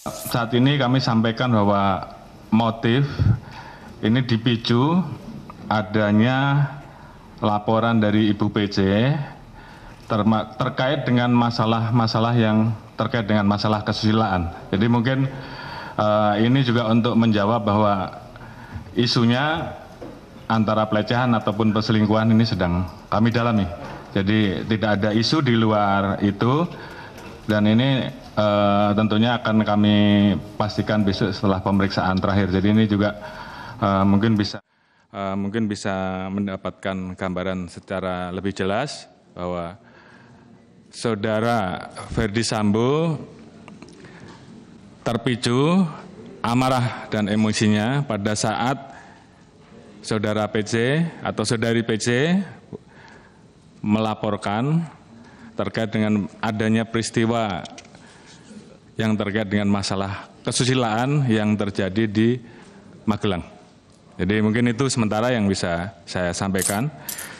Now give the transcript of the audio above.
Saat ini kami sampaikan bahwa motif ini dipicu adanya laporan dari Ibu PC terkait dengan masalah-masalah yang terkait dengan masalah kesusilaan. Jadi mungkin uh, ini juga untuk menjawab bahwa isunya antara pelecehan ataupun perselingkuhan ini sedang kami dalami. Jadi tidak ada isu di luar itu dan ini Eh, tentunya akan kami pastikan besok setelah pemeriksaan terakhir. Jadi ini juga eh, mungkin bisa eh, mungkin bisa mendapatkan gambaran secara lebih jelas bahwa saudara Ferdi Sambo terpicu amarah dan emosinya pada saat saudara PC atau saudari PC melaporkan terkait dengan adanya peristiwa yang terkait dengan masalah kesusilaan yang terjadi di Magelang. Jadi mungkin itu sementara yang bisa saya sampaikan.